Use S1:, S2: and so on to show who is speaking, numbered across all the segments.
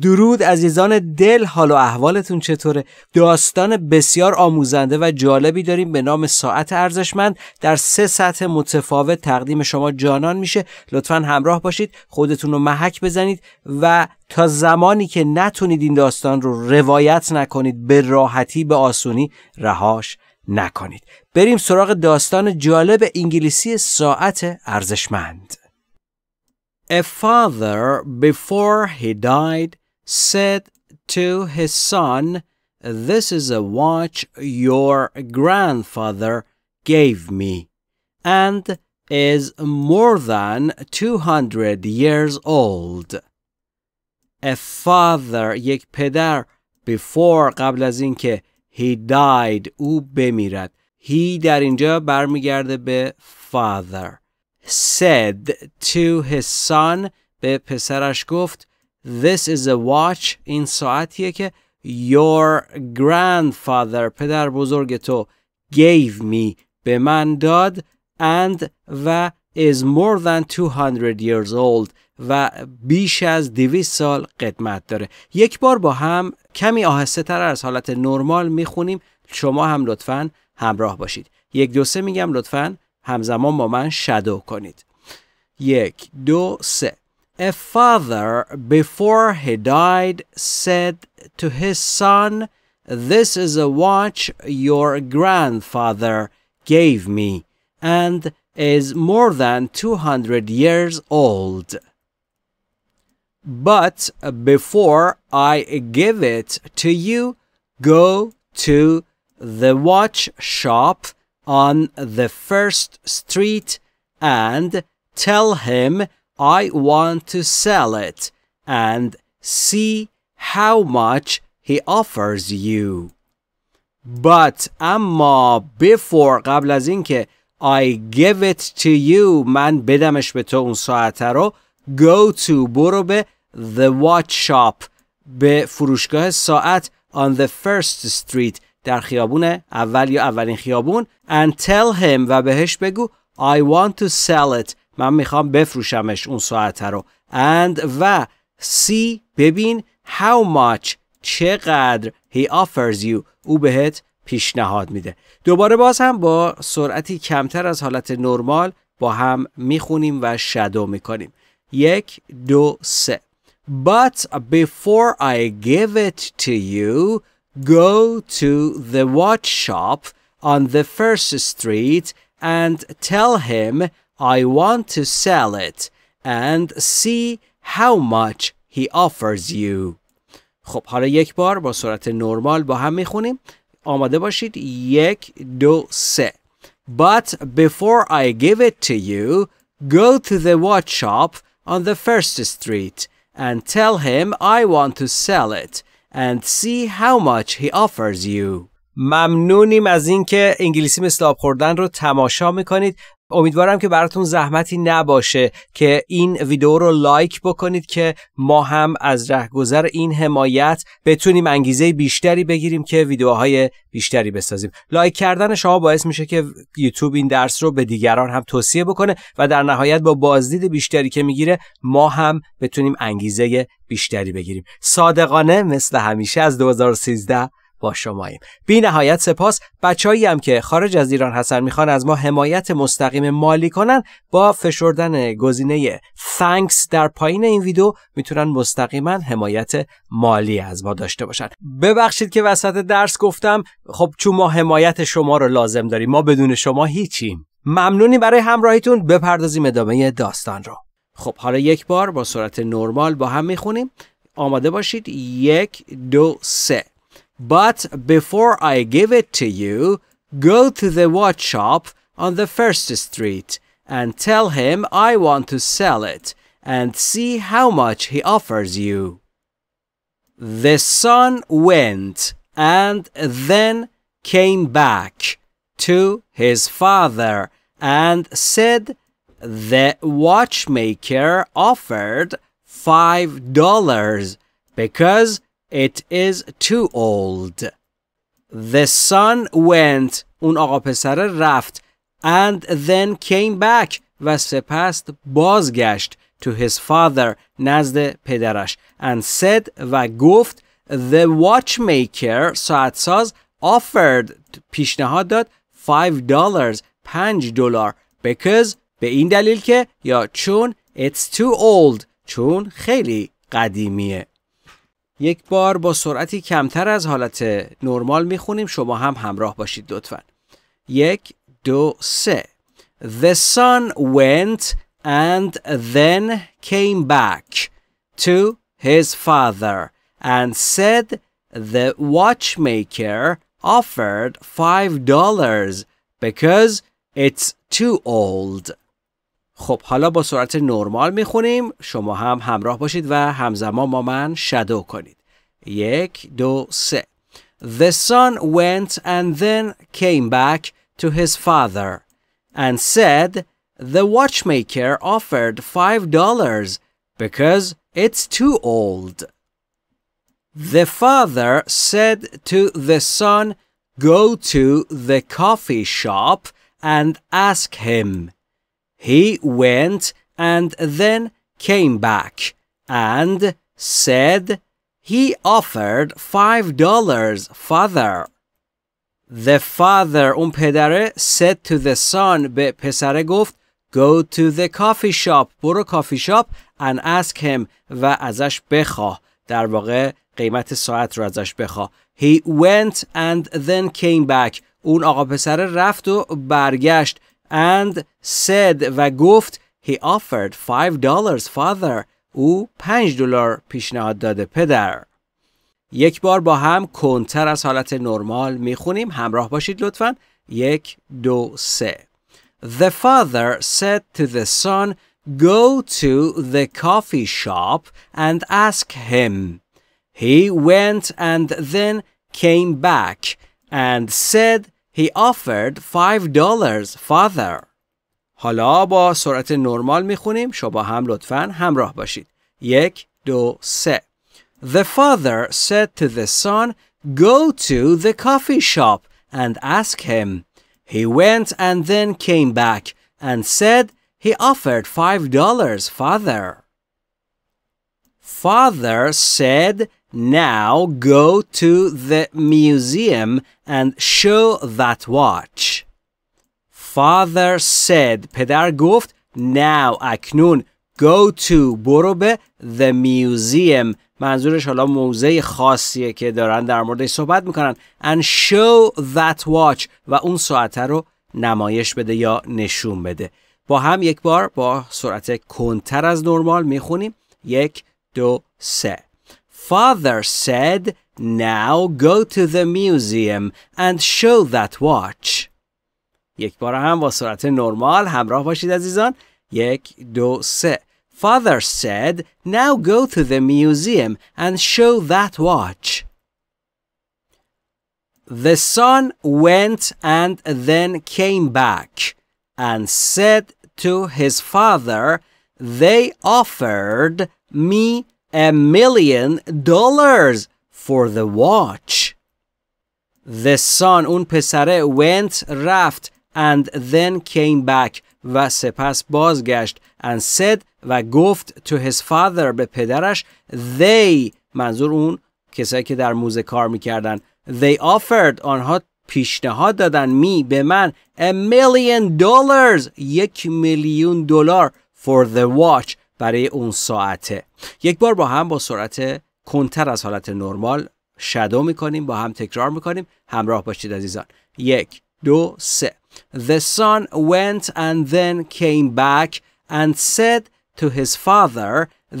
S1: درود عزیزان دل حال و احوالتون چطوره داستان بسیار آموزنده و جالبی داریم به نام ساعت ارزشمند در سه سطح متفاوت تقدیم شما جانان میشه لطفا همراه باشید خودتون رو محک بزنید و تا زمانی که نتونید این داستان رو روایت نکنید به راحتی به آسونی رهاش نکنید بریم سراغ داستان جالب انگلیسی ساعت ارزشمند A father before he died said to his son, This is a watch your grandfather gave me, and is more than 200 years old. A father یک پدر before قبل از اینکه he died او بمیرد he در اینجا برمیگرده به father said to his son به پسرش گفت This is a watch این ساعتیه که Your grandfather پدر بزرگ تو gave me به من داد and و is more than 200 years old و بیش از 200 سال قدمت داره یک بار با هم کمی آهسته تر از حالت نرمال میخونیم شما هم لطفا همراه باشید یک دو سه میگم لطفا همزمان با من شدو کنید یک دو سه A father, before he died, said to his son, This is a watch your grandfather gave me, and is more than 200 years old. But before I give it to you, go to the watch shop on the first street and tell him I want to sell it and see how much he offers you. But اما before قبل از اینکه I give it to you من بدمش به تو اون ساعت رو go to برو به the watch shop به فروشگاه ساعت on the first street در خیابون اول یا اولین خیابون and tell him و بهش بگو I want to sell it من میخوام بفروشمش اون ساعت رو and و see ببین how much چقدر he offers you او بهت پیشنهاد میده دوباره باز هم با سرعتی کمتر از حالت نرمال با هم میخونیم و شدو میکنیم یک دو سه But before I give it to you, go to the watch shop on the first street and tell him I want to sell it and see how much he offers you. خب حالا یک بار با صورت نرمال با هم میخونیم. آماده باشید. یک، دو، سه. But before I give it to you, go to the watch shop on the first street and tell him I want to sell it and see how much he offers you. ممنونیم از اینکه انگلیسی مثل آب خوردن رو تماشا میکنید امیدوارم که براتون زحمتی نباشه که این ویدیو رو لایک بکنید که ما هم از رهگذر این حمایت بتونیم انگیزه بیشتری بگیریم که ویدیوهای بیشتری بسازیم لایک کردن شما باعث میشه که یوتیوب این درس رو به دیگران هم توصیه بکنه و در نهایت با بازدید بیشتری که میگیره ما هم بتونیم انگیزه بیشتری بگیریم صادقانه مثل همیشه از 2013 با شماییم بی نهایت سپاس بچایی هم که خارج از ایران هستن میخوان از ما حمایت مستقیم مالی کنن با فشردن گزینه thanks در پایین این ویدیو میتونن مستقیما حمایت مالی از ما داشته باشن ببخشید که وسط درس گفتم خب چون ما حمایت شما رو لازم داریم ما بدون شما هیچیم ممنونی برای همراهیتون بپردازیم ادامه داستان رو خب حالا یک بار با صورت نرمال با هم میخونیم آماده باشید یک دو سه But before I give it to you, go to the watch shop on the first street and tell him I want to sell it and see how much he offers you. The son went and then came back to his father and said the watchmaker offered five dollars because it is too old. The son went. اون آقا پسره رفت. And then came back. و سپس بازگشت. To his father. نزد پدرش. And said و گفت The watchmaker ساعتساز offered پیشنهاد داد 5 dollars 5 دلار because به این دلیل که یا چون it's too old چون خیلی قدیمیه یک بار با سرعتی کمتر از حالت نرمال میخونیم شما هم همراه باشید لطفا یک دو سه The son went and then came back to his father and said the watchmaker offered five dollars because it's too old. خب حالا با سرعت نرمال میخونیم شما هم همراه باشید و همزمان با من شدو کنید یک دو سه The son went and then came back to his father and said the watchmaker offered five dollars because it's too old. The father said to the son, Go to the coffee shop and ask him. He went and then came back and said he offered five dollars, father. The father اون um پدره said to the son به پسره گفت go to the coffee shop برو coffee shop, and ask him و ازش بخواه در واقع قیمت ساعت رو ازش بخواه he went and then came back اون آقا پسره رفت و برگشت and said و گفت He offered five dollars father او پنج دلار پیشنهاد داده پدر یک بار با هم کنتر از حالت نرمال میخونیم همراه باشید لطفا یک دو سه The father said to the son Go to the coffee shop and ask him. He went and then came back and said he offered five dollars father. حالا با سرعت نرمال میخونیم شما هم لطفا همراه باشید. یک دو سه. The father said to the son, go to the coffee shop and ask him. He went and then came back and said he offered five dollars father. Father said Now go to the museum and show that watch. Father said پدر گفت Now اکنون go to برو به the museum منظورش حالا موزه خاصیه که دارن در موردش صحبت میکنن and show that watch و اون ساعته رو نمایش بده یا نشون بده با هم یک بار با سرعت کنتر از نرمال میخونیم یک دو سه Father said, now go to the museum and show that watch. یک بار هم با سرعت نرمال همراه باشید عزیزان. یک دو سه. Father said, now go to the museum and show that watch. The son went and then came back and said to his father, They offered me a million dollars for the watch. The son اون پسره went رفت and then came back و سپس بازگشت and said و گفت to his father به پدرش they منظور اون کسایی که در موزه کار میکردن they offered آنها پیشنهاد دادن می به من a million dollars یک میلیون دلار for the watch برای اون ساعته یک بار با هم با سرعت کنتر از حالت نرمال شدو میکنیم با هم تکرار میکنیم همراه باشید عزیزان یک دو سه The son went and then came back and said to his father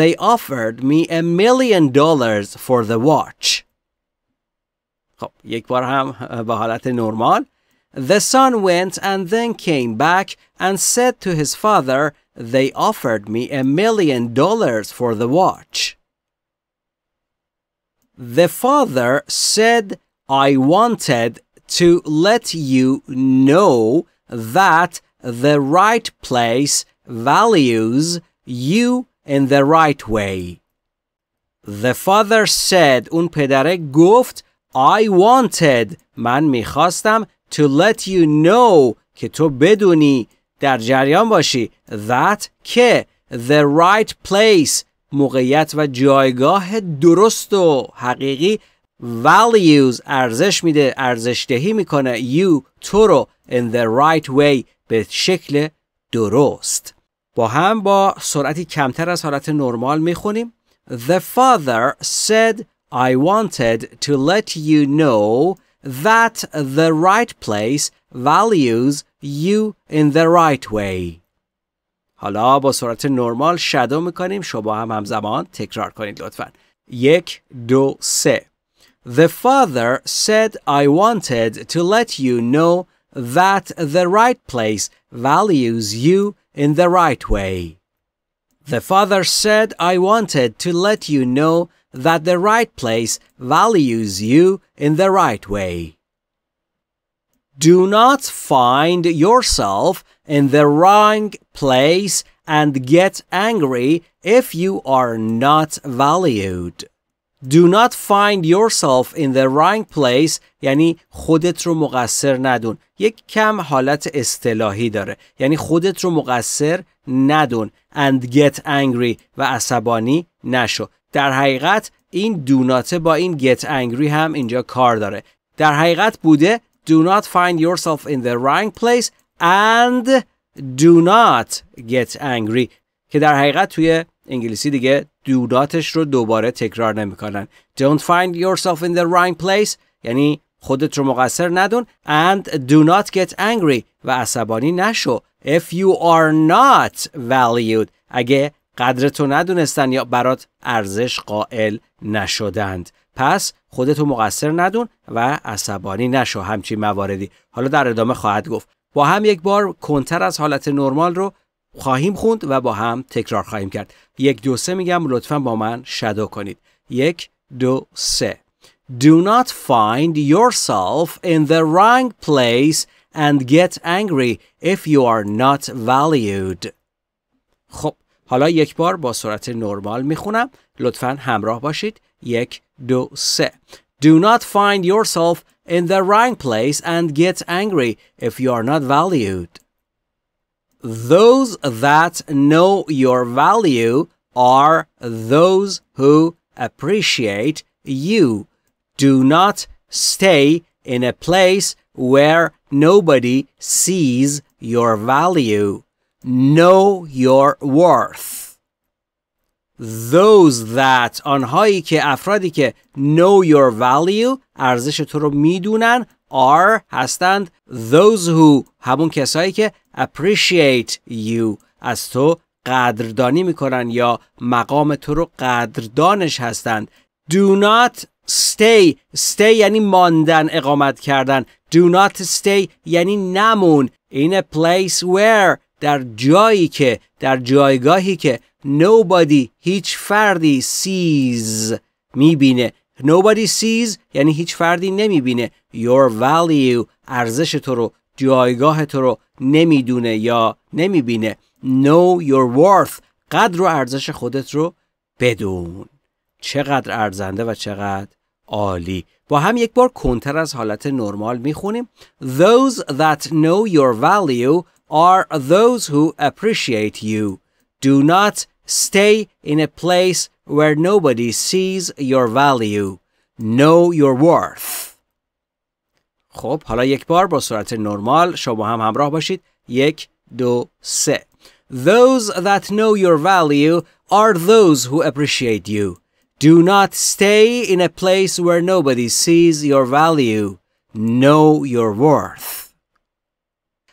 S1: they offered me a million dollars for the watch خب یک بار هم با حالت نرمال The son went and then came back and said to his father They offered me a million dollars for the watch. The father said, I wanted to let you know that the right place values you in the right way. The father said, "Un pedare گفت I wanted mi میخواستم to let you know که تو بدونی در جریان باشی that که the right place موقعیت و جایگاه درست و حقیقی values ارزش میده ارزش میکنه you تو رو in the right way به شکل درست با هم با سرعتی کمتر از حالت نرمال میخونیم The father said I wanted to let you know that the right place values you in the right way حالا با صورت نرمال شدو میکنیم شما هم همزمان تکرار کنید لطفا یک دو سه The father said I wanted to let you know that the right place values you in the right way. The father said I wanted to let you know that the right place values you in the right way. Do not find yourself in the wrong place and get angry if you are not valued. Do not find yourself in the wrong place یعنی خودت رو مقصر ندون یک کم حالت اصطلاحی داره یعنی خودت رو مقصر ندون and get angry و عصبانی نشو در حقیقت این دوناته با این get angry هم اینجا کار داره در حقیقت بوده do not find yourself in the wrong place and do not get angry که در حقیقت توی انگلیسی دیگه دوداتش رو دوباره تکرار نمیکنن don't find yourself in the wrong place یعنی خودت رو مقصر ندون and do not get angry و عصبانی نشو if you are not valued اگه قدرتو ندونستن یا برات ارزش قائل نشدند پس خودتو مقصر ندون و عصبانی نشو همچین مواردی حالا در ادامه خواهد گفت با هم یک بار کنتر از حالت نرمال رو خواهیم خوند و با هم تکرار خواهیم کرد یک دو سه میگم لطفا با من شدو کنید یک دو سه Do not find yourself in the wrong place and get angry if you are not valued. خب حالا یک بار با سرعت نرمال میخونم لطفا همراه باشید یک do se. Do not find yourself in the wrong place and get angry if you are not valued. Those that know your value are those who appreciate you. Do not stay in a place where nobody sees your value. Know your worth. those that آنهایی که افرادی که know your value ارزش تو رو میدونن are هستند those who همون کسایی که appreciate you از تو قدردانی میکنن یا مقام تو رو قدردانش هستند do not stay stay یعنی ماندن اقامت کردن do not stay یعنی نمون in a place where در جایی که در جایگاهی که nobody هیچ فردی sees میبینه nobody sees یعنی هیچ فردی نمیبینه your value ارزش تو رو جایگاه تو رو نمیدونه یا نمیبینه know your worth قدر و ارزش خودت رو بدون چقدر ارزنده و چقدر عالی با هم یک بار کنتر از حالت نرمال میخونیم those that know your value are those who appreciate you Do not stay in a place where nobody sees your value. Know your worth. خب حالا یک بار با سرعت نرمال شما هم همراه باشید. یک، دو، سه. Those that know your value are those who appreciate you. Do not stay in a place where nobody sees your value. Know your worth.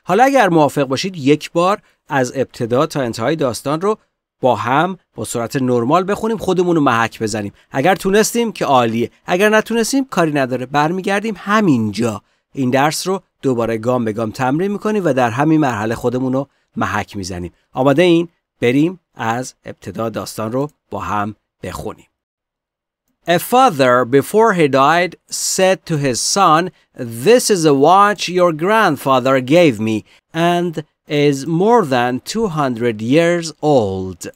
S1: حالا اگر موافق باشید یک بار از ابتدا تا انتهای داستان رو با هم با سرعت نرمال بخونیم خودمون رو محک بزنیم اگر تونستیم که عالیه اگر نتونستیم کاری نداره برمیگردیم همینجا این درس رو دوباره گام به گام تمرین میکنیم و در همین مرحله خودمون رو محک میزنیم آماده این بریم از ابتدا داستان رو با هم بخونیم A father before he died said to his son, This is a watch your grandfather gave me, and is more than 200 years old.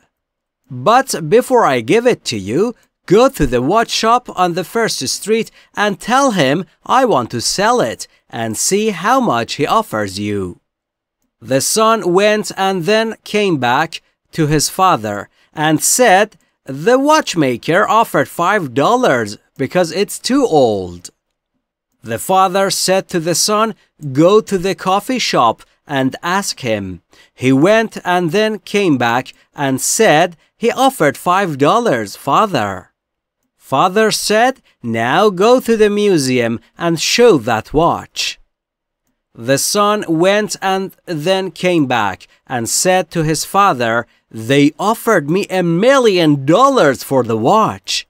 S1: But before I give it to you, go to the watch shop on the first street and tell him I want to sell it and see how much he offers you. The son went and then came back to his father and said, The watchmaker offered five dollars because it's too old. The father said to the son, Go to the coffee shop and ask him. He went and then came back and said he offered five dollars, father. Father said, now go to the museum and show that watch. The son went and then came back and said to his father, they offered me a million dollars for the watch.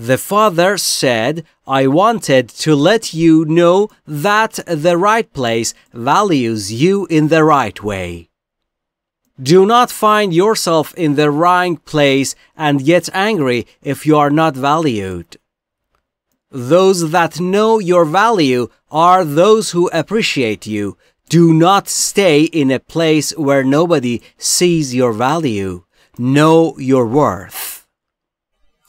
S1: The father said, I wanted to let you know that the right place values you in the right way. Do not find yourself in the wrong place and get angry if you are not valued. Those that know your value are those who appreciate you. Do not stay in a place where nobody sees your value. Know your worth.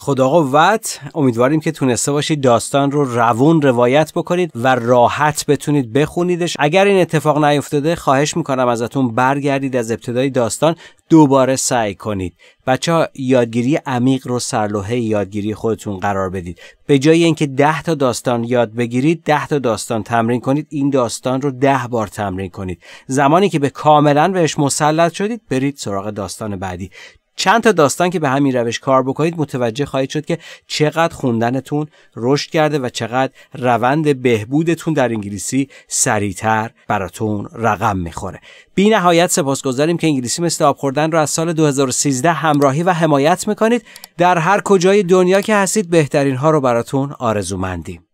S1: خدا قوت امیدواریم که تونسته باشید داستان رو روون روایت بکنید و راحت بتونید بخونیدش اگر این اتفاق نیفتاده خواهش میکنم ازتون برگردید از ابتدای داستان دوباره سعی کنید بچه ها یادگیری عمیق رو سرلوحه یادگیری خودتون قرار بدید به جای اینکه 10 تا داستان یاد بگیرید 10 تا داستان تمرین کنید این داستان رو ده بار تمرین کنید زمانی که به کاملا بهش مسلط شدید برید سراغ داستان بعدی چند تا داستان که به همین روش کار بکنید متوجه خواهید شد که چقدر خوندنتون رشد کرده و چقدر روند بهبودتون در انگلیسی سریعتر براتون رقم میخوره بی نهایت سپاسگزاریم که انگلیسی مثل آب خوردن را از سال 2013 همراهی و حمایت میکنید در هر کجای دنیا که هستید بهترین ها رو براتون آرزومندیم